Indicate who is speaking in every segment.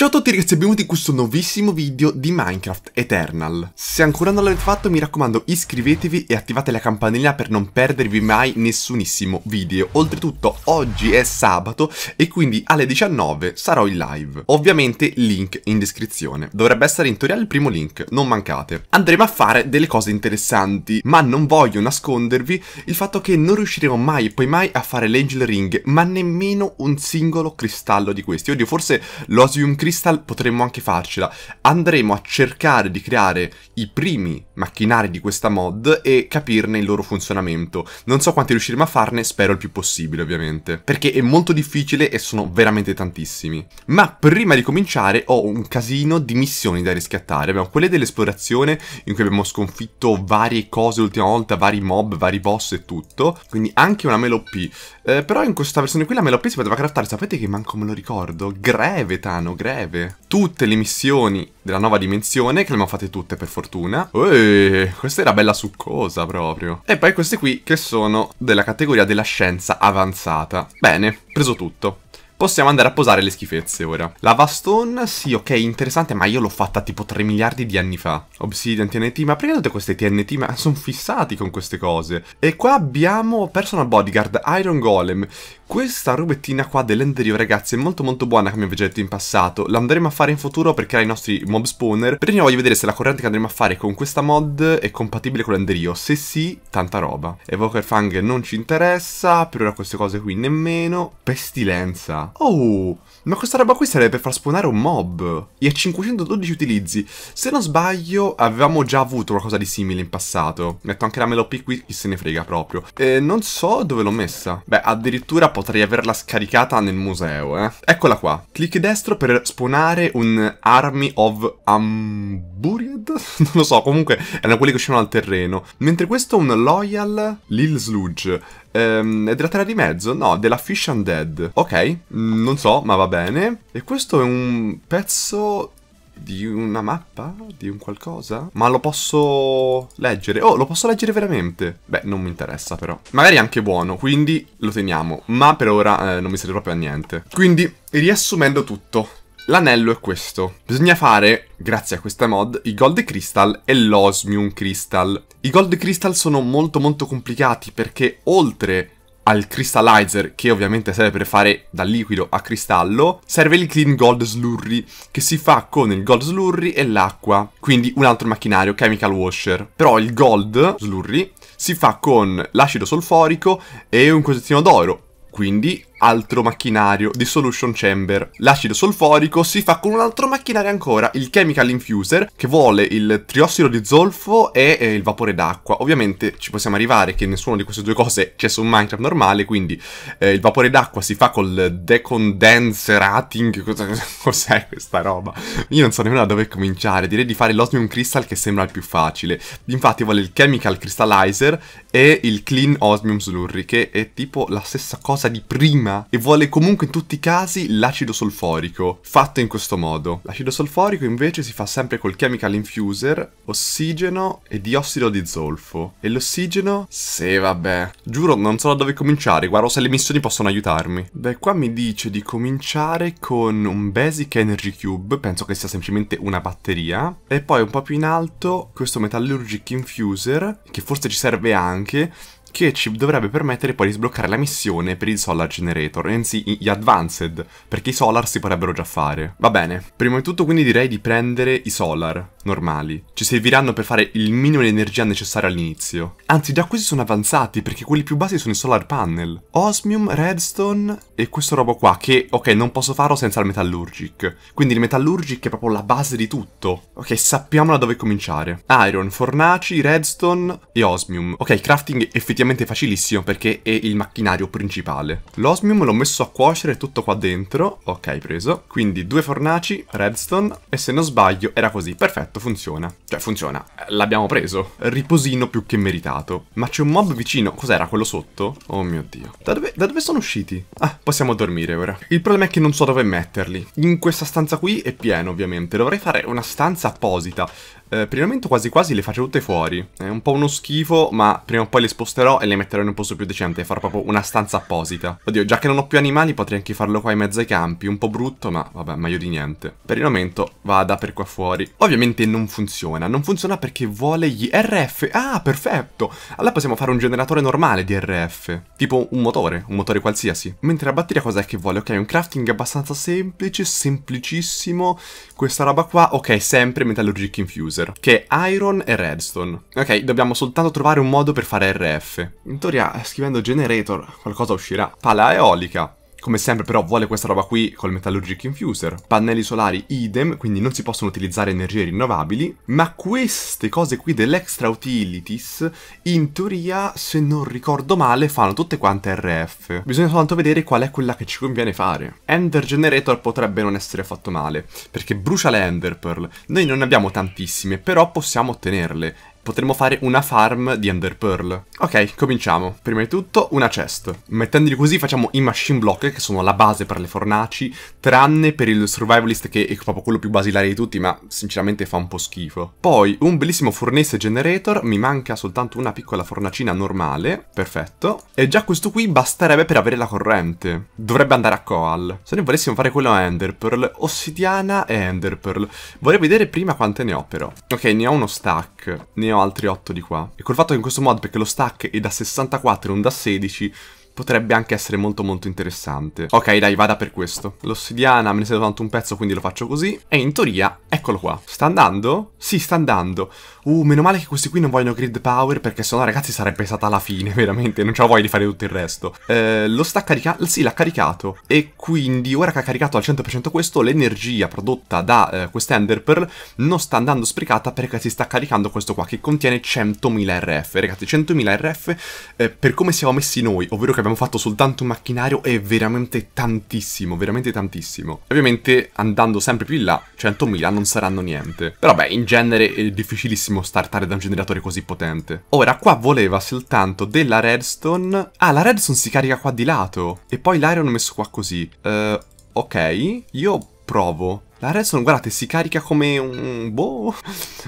Speaker 1: Ciao a tutti ragazzi e benvenuti in questo nuovissimo video di Minecraft Eternal. Se ancora non l'avete fatto mi raccomando iscrivetevi e attivate la campanella per non perdervi mai nessunissimo video. Oltretutto oggi è sabato e quindi alle 19 sarò in live. Ovviamente link in descrizione. Dovrebbe essere in teoria il primo link, non mancate. Andremo a fare delle cose interessanti, ma non voglio nascondervi il fatto che non riusciremo mai e poi mai a fare l'Angel Ring, ma nemmeno un singolo cristallo di questi. Oddio, forse l'Osium Crystal Crystal potremmo anche farcela. Andremo a cercare di creare i primi macchinari di questa mod e capirne il loro funzionamento. Non so quanti riusciremo a farne, spero il più possibile ovviamente, perché è molto difficile e sono veramente tantissimi. Ma prima di cominciare ho un casino di missioni da riscattare. Abbiamo quelle dell'esplorazione in cui abbiamo sconfitto varie cose l'ultima volta, vari mob, vari boss e tutto, quindi anche una melo P. Eh, però in questa versione qui la melo P si poteva craftare, sapete che manco me lo ricordo? Greve Tano, greve breve tutte le missioni della nuova dimensione, che le abbiamo fatte tutte per fortuna. Eeeh, questa era bella succosa proprio. E poi queste qui che sono della categoria della scienza avanzata. Bene, preso tutto. Possiamo andare a posare le schifezze ora. Lava stone, sì, ok, interessante, ma io l'ho fatta tipo 3 miliardi di anni fa. Obsidian, TNT, ma perché tutte queste TNT? Ma sono fissati con queste cose. E qua abbiamo Personal Bodyguard, Iron Golem. Questa rubettina qua dell'Enderio ragazzi è molto molto buona come vi ho già detto in passato La andremo a fare in futuro per creare i nostri mob spawner Prima voglio vedere se la corrente che andremo a fare con questa mod è compatibile con l'Enderio Se sì, tanta roba Evoker Fang non ci interessa, per ora queste cose qui nemmeno Pestilenza Oh, ma questa roba qui sarebbe per far spawnare un mob E ha 512 utilizzi Se non sbaglio avevamo già avuto qualcosa di simile in passato Metto anche la Melopy qui, chi se ne frega proprio E eh, Non so dove l'ho messa Beh, addirittura posso potrei averla scaricata nel museo, eh. Eccola qua. Clic destro per spawnare un Army of Amburied? non lo so, comunque erano quelli che uscivano dal terreno. Mentre questo è un Loyal Lil Sludge. Ehm, è della Terra di Mezzo? No, della Fish and Dead. Ok, non so, ma va bene. E questo è un pezzo di una mappa? Di un qualcosa? Ma lo posso leggere? Oh, lo posso leggere veramente? Beh, non mi interessa però. Magari è anche buono, quindi lo teniamo. Ma per ora eh, non mi serve proprio a niente. Quindi, riassumendo tutto. L'anello è questo. Bisogna fare, grazie a questa mod, i Gold Crystal e l'Osmium Crystal. I Gold Crystal sono molto molto complicati perché oltre al crystallizer che ovviamente serve per fare da liquido a cristallo, serve il clean gold slurry che si fa con il gold slurry e l'acqua, quindi un altro macchinario, chemical washer. Però il gold slurry si fa con l'acido solforico e un cosettino d'oro, quindi altro macchinario, Dissolution Chamber. L'acido solforico si fa con un altro macchinario ancora, il Chemical Infuser, che vuole il triossido di zolfo e eh, il vapore d'acqua. Ovviamente ci possiamo arrivare che nessuna di queste due cose c'è su Minecraft normale, quindi eh, il vapore d'acqua si fa col Decondense Rating, cos'è questa roba? Io non so nemmeno da dove cominciare, direi di fare l'Osmium Crystal che sembra il più facile. Infatti vuole il Chemical Crystallizer e il Clean Osmium Slurry, che è tipo la stessa cosa di prima prima e vuole comunque in tutti i casi l'acido solforico, fatto in questo modo. L'acido solforico invece si fa sempre col chemical infuser, ossigeno e diossido di zolfo. E l'ossigeno? Sì, vabbè. Giuro, non so da dove cominciare, guardo se le missioni possono aiutarmi. Beh, qua mi dice di cominciare con un basic energy cube, penso che sia semplicemente una batteria, e poi un po' più in alto questo metallurgic infuser, che forse ci serve anche, che ci dovrebbe permettere poi di sbloccare la missione per il Solar Generator, anzi gli Advanced, perché i Solar si potrebbero già fare. Va bene, prima di tutto quindi direi di prendere i Solar normali, ci serviranno per fare il minimo di energia necessaria all'inizio. Anzi già questi sono avanzati perché quelli più bassi sono i Solar Panel, Osmium, Redstone e questo robo qua che, ok, non posso farlo senza il Metallurgic, quindi il Metallurgic è proprio la base di tutto. Ok, sappiamo da dove cominciare. Iron, Fornaci, Redstone e Osmium. Ok, crafting effettivamente effettivamente facilissimo perché è il macchinario principale. L'osmium l'ho messo a cuocere tutto qua dentro, ok preso, quindi due fornaci, redstone e se non sbaglio era così, perfetto, funziona. Cioè funziona, l'abbiamo preso, riposino più che meritato. Ma c'è un mob vicino, cos'era quello sotto? Oh mio dio, da dove, da dove sono usciti? Ah, possiamo dormire ora. Il problema è che non so dove metterli. In questa stanza qui è pieno ovviamente, dovrei fare una stanza apposita eh, per il momento quasi quasi le faccio tutte fuori. È un po' uno schifo, ma prima o poi le sposterò e le metterò in un posto più decente, farò proprio una stanza apposita. Oddio, già che non ho più animali potrei anche farlo qua in mezzo ai campi, un po' brutto, ma vabbè, meglio di niente. Per il momento vada per qua fuori. Ovviamente non funziona, non funziona perché vuole gli RF. Ah, perfetto! Allora possiamo fare un generatore normale di RF, tipo un motore, un motore qualsiasi. Mentre la batteria cos'è che vuole? Ok, un crafting abbastanza semplice, semplicissimo. Questa roba qua, ok, sempre metallurgic infuse. Freezer, che è Iron e Redstone. Ok, dobbiamo soltanto trovare un modo per fare RF. In teoria, scrivendo Generator, qualcosa uscirà. Pala eolica. Come sempre però vuole questa roba qui col Metallurgic Infuser. Pannelli solari idem, quindi non si possono utilizzare energie rinnovabili, ma queste cose qui dell'Extra Utilities in teoria, se non ricordo male, fanno tutte quante RF. Bisogna soltanto vedere qual è quella che ci conviene fare. Ender Generator potrebbe non essere fatto male, perché brucia le Ender Pearl. Noi non ne abbiamo tantissime, però possiamo ottenerle potremmo fare una farm di Ender Pearl. Ok, cominciamo. Prima di tutto una chest. Mettendoli così facciamo i machine block, che sono la base per le fornaci, tranne per il survivalist che è proprio quello più basilare di tutti, ma sinceramente fa un po' schifo. Poi un bellissimo furnace generator, mi manca soltanto una piccola fornacina normale, perfetto. E già questo qui basterebbe per avere la corrente. Dovrebbe andare a Coal. Se noi volessimo fare quello a Ender Pearl, ossidiana e Ender Pearl. Vorrei vedere prima quante ne ho però. Ok, ne ho uno stack, ne ne ho altri 8 di qua. E col fatto che in questo mod, perché lo stack è da 64 e non da 16, potrebbe anche essere molto molto interessante. Ok, dai, vada per questo. L'ossidiana me ne serve tanto un pezzo, quindi lo faccio così. E in teoria, eccolo qua. Sta andando? Sì, sta andando. Uh, meno male che questi qui non vogliono grid power, perché sennò, ragazzi, sarebbe stata la fine, veramente. Non ce la voglio di fare tutto il resto. Eh, lo sta caricando? Sì, l'ha caricato. E quindi, ora che ha caricato al 100% questo, l'energia prodotta da eh, questa Ender Pearl non sta andando sprecata perché si sta caricando questo qua, che contiene 100.000 RF. Ragazzi, 100.000 RF, eh, per come siamo messi noi, ovvero che abbiamo abbiamo fatto soltanto un macchinario è veramente tantissimo, veramente tantissimo. Ovviamente andando sempre più in là, 100.000 non saranno niente. Però beh, in genere è difficilissimo startare da un generatore così potente. Ora, qua voleva soltanto della redstone... Ah, la redstone si carica qua di lato. E poi l'iron ho messo qua così. Uh, ok, io provo. La redstone, guardate, si carica come un... boh...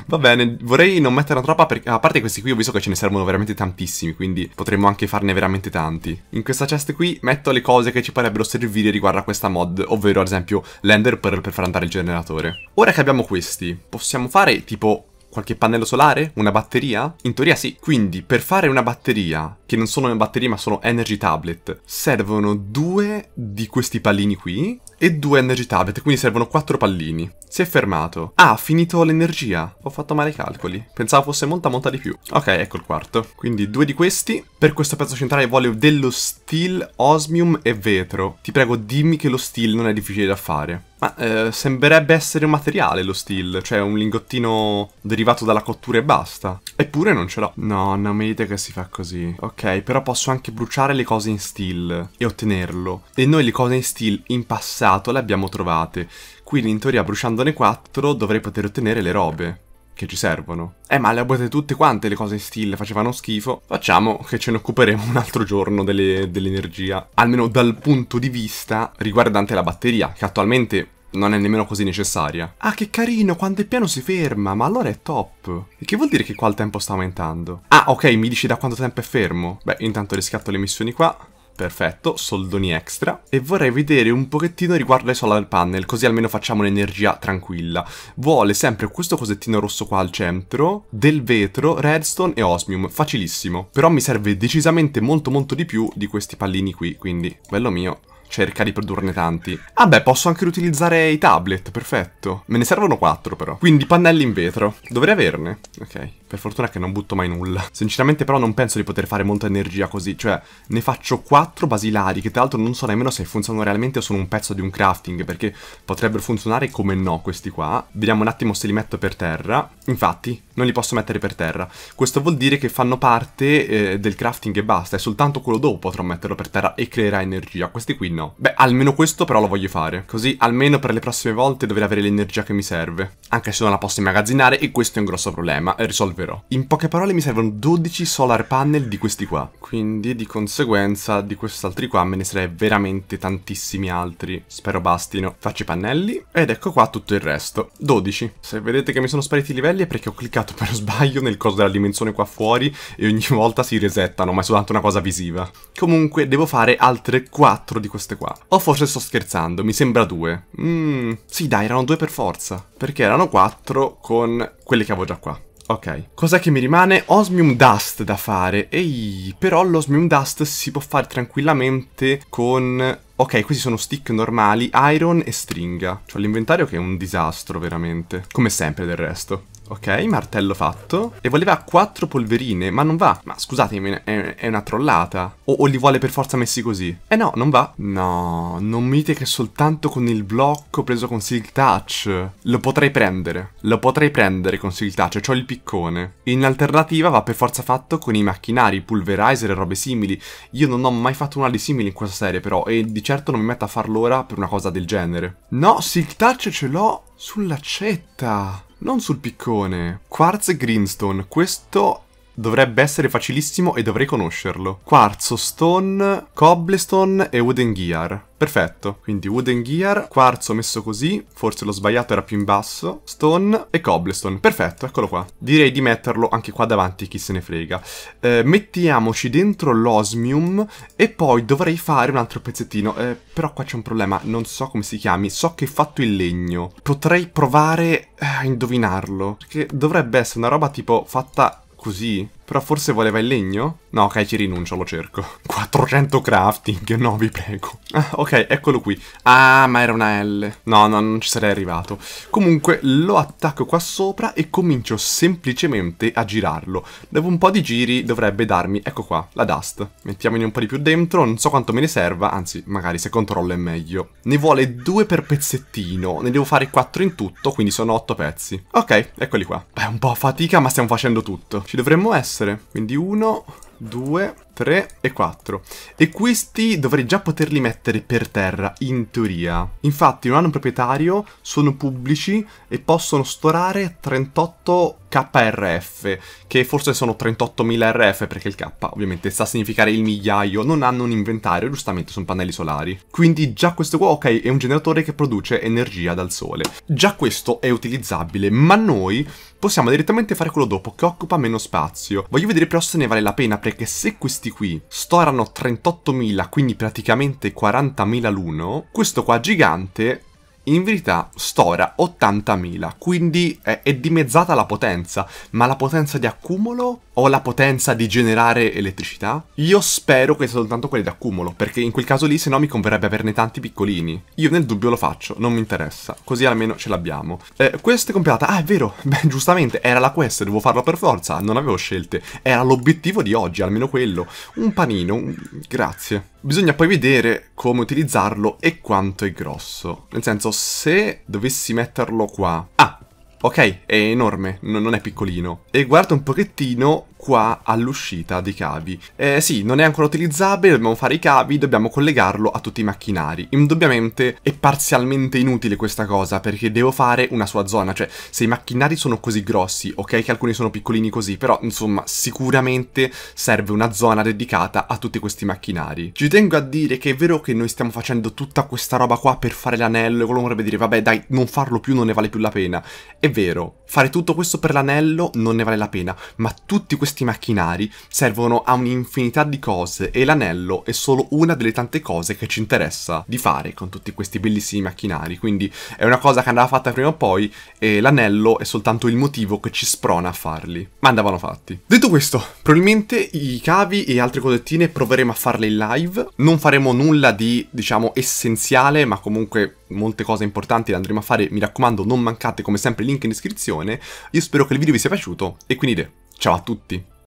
Speaker 1: Va bene, vorrei non mettere una troppa perché... A parte questi qui ho visto che ce ne servono veramente tantissimi, quindi potremmo anche farne veramente tanti. In questa chest qui metto le cose che ci potrebbero servire riguardo a questa mod, ovvero ad esempio l'ender per, per far andare il generatore. Ora che abbiamo questi, possiamo fare tipo qualche pannello solare? Una batteria? In teoria sì. Quindi per fare una batteria, che non sono batterie ma sono energy tablet, servono due di questi pallini qui e due energy tablet, quindi servono quattro pallini. Si è fermato. Ah, ha finito l'energia. Ho fatto male i calcoli. Pensavo fosse molta molta di più. Ok, ecco il quarto. Quindi due di questi. Per questo pezzo centrale voglio dello steel, osmium e vetro. Ti prego dimmi che lo steel non è difficile da fare. Ma eh, sembrerebbe essere un materiale lo steel, cioè un lingottino derivato dalla cottura e basta. Eppure non ce l'ho. No, non mi dite che si fa così. Ok, però posso anche bruciare le cose in steel e ottenerlo. E noi le cose in steel in passato le abbiamo trovate. Quindi in teoria bruciandone 4 dovrei poter ottenere le robe che ci servono. Eh ma le ho buttate tutte quante le cose in stile, facevano schifo. Facciamo che ce ne occuperemo un altro giorno dell'energia. Almeno dal punto di vista riguardante la batteria, che attualmente non è nemmeno così necessaria. Ah, che carino, quando il piano si ferma, ma allora è top. E che vuol dire che qua il tempo sta aumentando? Ah, ok, mi dici da quanto tempo è fermo? Beh, intanto riscatto le missioni qua. Perfetto, soldoni extra. E vorrei vedere un pochettino riguardo ai solar panel, così almeno facciamo un'energia tranquilla. Vuole sempre questo cosettino rosso qua al centro, del vetro, redstone e osmium, facilissimo. Però mi serve decisamente molto molto di più di questi pallini qui, quindi bello mio cerca di produrne tanti. Ah beh, posso anche riutilizzare i tablet, perfetto. Me ne servono quattro però. Quindi pannelli in vetro. Dovrei averne. Ok, per fortuna che non butto mai nulla. Sinceramente però non penso di poter fare molta energia così, cioè ne faccio quattro basilari che tra l'altro non so nemmeno se funzionano realmente o sono un pezzo di un crafting, perché potrebbero funzionare come no questi qua. Vediamo un attimo se li metto per terra. Infatti, non li posso mettere per terra. Questo vuol dire che fanno parte eh, del crafting e basta, è soltanto quello dopo potrò metterlo per terra e creerà energia. Questi qui no no. Beh, almeno questo però lo voglio fare, così almeno per le prossime volte dovrei avere l'energia che mi serve. Anche se non la posso immagazzinare e questo è un grosso problema, risolverò. In poche parole mi servono 12 solar panel di questi qua. Quindi di conseguenza di quest'altri qua me ne sarei veramente tantissimi altri. Spero bastino. Faccio i pannelli ed ecco qua tutto il resto. 12. Se vedete che mi sono spariti i livelli è perché ho cliccato per sbaglio nel coso della dimensione qua fuori e ogni volta si resettano, ma è soltanto una cosa visiva. Comunque devo fare altre 4 di questi queste qua. O forse sto scherzando, mi sembra due. Mmm, sì dai, erano due per forza. Perché erano quattro con quelle che avevo già qua. Ok, cos'è che mi rimane? Osmium Dust da fare. Ehi, però l'Osmium Dust si può fare tranquillamente con... Ok, questi sono stick normali, iron e stringa. Cioè l'inventario che è un disastro veramente, come sempre del resto. Ok, martello fatto. E voleva quattro polverine, ma non va. Ma scusatemi, è, è una trollata. O, o, li vuole per forza messi così? Eh no, non va. No, non mi dite che soltanto con il blocco preso con Silk Touch. Lo potrei prendere. Lo potrei prendere con Silk Touch, cioè ho il piccone. In alternativa va per forza fatto con i macchinari, i pulverizer e robe simili. Io non ho mai fatto una di simili in questa serie però, e di certo non mi metto a farlo ora per una cosa del genere. No, Silk Touch ce l'ho sull'accetta non sul piccone. Quartz e Greenstone, questo Dovrebbe essere facilissimo e dovrei conoscerlo. Quarzo, Stone, Cobblestone e Wooden Gear. Perfetto, quindi Wooden Gear, quarzo messo così, forse l'ho sbagliato, era più in basso, Stone e Cobblestone, perfetto, eccolo qua. Direi di metterlo anche qua davanti, chi se ne frega. Eh, mettiamoci dentro l'osmium e poi dovrei fare un altro pezzettino, eh, però qua c'è un problema, non so come si chiami, so che è fatto in legno. Potrei provare eh, a indovinarlo, perché dovrebbe essere una roba tipo fatta così però forse voleva il legno? No, ok, ci rinuncio, lo cerco. 400 crafting, no, vi prego. Ah, ok, eccolo qui. Ah, ma era una L. No, no, non ci sarei arrivato. Comunque, lo attacco qua sopra e comincio semplicemente a girarlo. Dopo un po' di giri dovrebbe darmi, ecco qua, la dust. Mettiamone un po' di più dentro, non so quanto me ne serva, anzi, magari se controllo è meglio. Ne vuole due per pezzettino, ne devo fare quattro in tutto, quindi sono otto pezzi. Ok, eccoli qua. Beh, un po' fatica, ma stiamo facendo tutto. Ci dovremmo essere essere. Quindi 1, 2, 3 e 4. E questi dovrei già poterli mettere per terra, in teoria. Infatti non hanno un proprietario, sono pubblici e possono storare 38 KRF, che forse sono 38.000 RF perché il K ovviamente sta a significare il migliaio, non hanno un inventario, giustamente sono pannelli solari. Quindi già questo qua, ok, è un generatore che produce energia dal sole. Già questo è utilizzabile, ma noi possiamo direttamente fare quello dopo, che occupa meno spazio. Voglio vedere però se ne vale la pena, perché se questi questi qui storano 38.000, quindi praticamente 40.000 l'uno, questo qua gigante in verità stora 80.000, quindi è, dimezzata la potenza, ma la potenza di accumulo ho la potenza di generare elettricità? Io spero che sia soltanto quelli d'accumulo, perché in quel caso lì se no mi converrebbe averne tanti piccolini. Io nel dubbio lo faccio, non mi interessa, così almeno ce l'abbiamo. Eh, quest è compilata, ah è vero, beh giustamente, era la quest, devo farlo per forza, non avevo scelte. Era l'obiettivo di oggi, almeno quello. Un panino, un... grazie. Bisogna poi vedere come utilizzarlo e quanto è grosso. Nel senso, se dovessi metterlo qua... Ah, Ok, è enorme, non è piccolino. E guarda un pochettino qua all'uscita dei cavi. Eh, sì, non è ancora utilizzabile, dobbiamo fare i cavi, dobbiamo collegarlo a tutti i macchinari. Indubbiamente è parzialmente inutile questa cosa, perché devo fare una sua zona, cioè se i macchinari sono così grossi, ok che alcuni sono piccolini così, però insomma sicuramente serve una zona dedicata a tutti questi macchinari. Ci tengo a dire che è vero che noi stiamo facendo tutta questa roba qua per fare l'anello, e qualcuno vorrebbe dire vabbè dai, non farlo più non ne vale più la pena. È vero, Fare tutto questo per l'anello non ne vale la pena, ma tutti questi macchinari servono a un'infinità di cose e l'anello è solo una delle tante cose che ci interessa di fare con tutti questi bellissimi macchinari, quindi è una cosa che andava fatta prima o poi e l'anello è soltanto il motivo che ci sprona a farli, ma andavano fatti. Detto questo, probabilmente i cavi e altre cosettine proveremo a farle in live, non faremo nulla di diciamo essenziale ma comunque molte cose importanti le andremo a fare, mi raccomando non mancate come sempre il link in descrizione, io spero che il video vi sia piaciuto e quindi ciao a tutti!